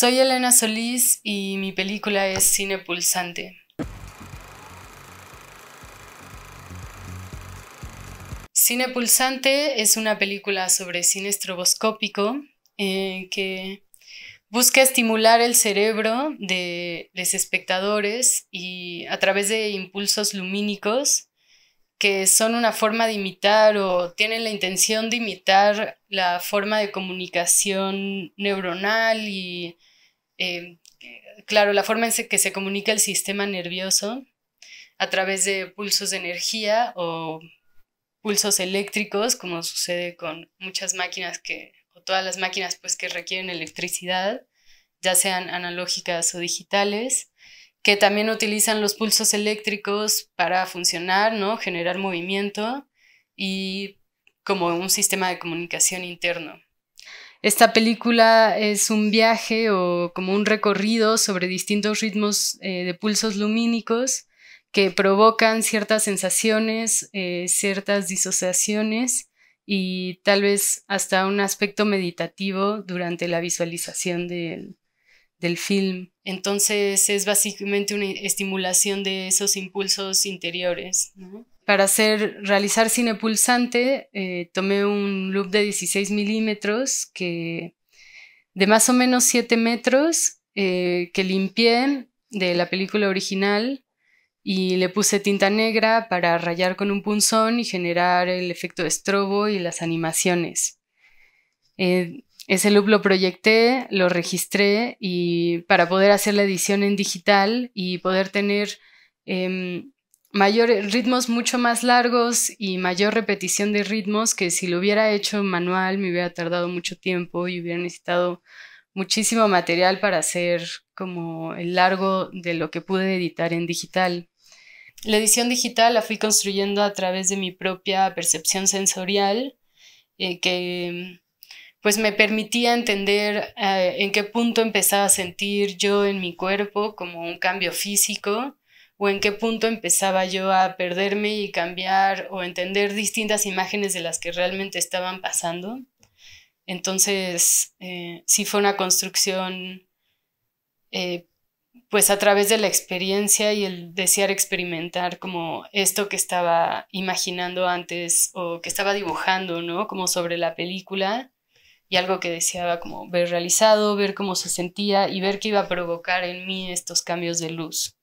Soy Elena Solís y mi película es Cine Pulsante. Cine Pulsante es una película sobre cine estroboscópico eh, que busca estimular el cerebro de los espectadores y a través de impulsos lumínicos que son una forma de imitar o tienen la intención de imitar la forma de comunicación neuronal y Em, claro, la forma en que se comunica el sistema nervioso a través de pulsos de energía o pulsos eléctricos, como sucede con muchas máquinas que, o todas las máquinas pues que requieren electricidad, ya sean analógicas o digitales, que también utilizan los pulsos eléctricos para funcionar, ¿no? Generar movimiento y como un sistema de comunicación interno. Esta película es un viaje o como un recorrido sobre distintos ritmos eh, de pulsos lumínicos que provocan ciertas sensaciones, eh, ciertas disociaciones y tal vez hasta un aspecto meditativo durante la visualización del, del film. Entonces es básicamente una estimulación de esos impulsos interiores. Para hacer, realizar cine pulsante, eh, tomé un loop de 16 milímetros que de más o menos 7 metros eh, que limpié de la película original y le puse tinta negra para rayar con un punzón y generar el efecto de estrobo y las animaciones. Eh, ese loop lo proyecté, lo registré y para poder hacer la edición en digital y poder tener em, mayores ritmos mucho más largos y mayor repetición de ritmos que si lo hubiera hecho manual me hubiera tardado mucho tiempo y hubiera necesitado muchísimo material para hacer como el largo de lo que pude editar en digital. La edición digital la fui construyendo a través de mi propia percepción sensorial, eh, que pues me permitía entender eh, en qué punto empezaba a sentir yo en mi cuerpo como un cambio físico o en qué punto empezaba yo a perderme y cambiar o entender distintas imágenes de las que realmente estaban pasando. Entonces, eh, sí fue una construcción, eh, pues a través de la experiencia y el desear experimentar como esto que estaba imaginando antes o que estaba dibujando, ¿no? Como sobre la película, y algo que deseaba como ver realizado, ver cómo se sentía y ver qué iba a provocar en mí estos cambios de luz.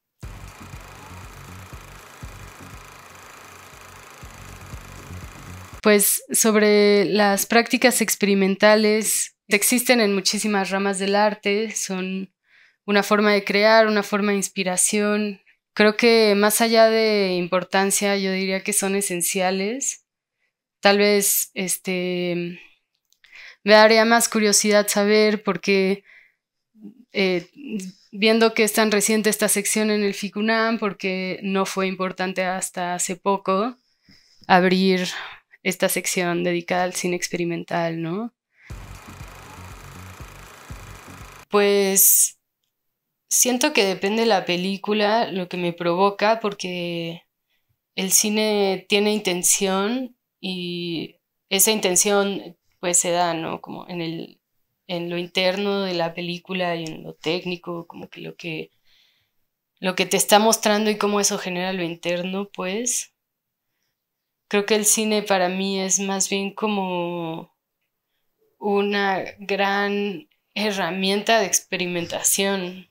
Pues sobre las prácticas experimentales, existen en muchísimas ramas del arte, son una forma de crear, una forma de inspiración. Creo que más allá de importancia, yo diría que son esenciales. Tal vez este me daría más curiosidad saber por qué, eh, viendo que es tan reciente esta sección en el FICUNAM, porque no fue importante hasta hace poco abrir esta sección dedicada al cine experimental, ¿no? Pues siento que depende de la película lo que me provoca, porque el cine tiene intención y esa intención pues se da, ¿no? Como en, el, en lo interno de la película y en lo técnico, como que lo que, lo que te está mostrando y cómo eso genera lo interno, pues creo que el cine para mí es más bien como una gran herramienta de experimentación.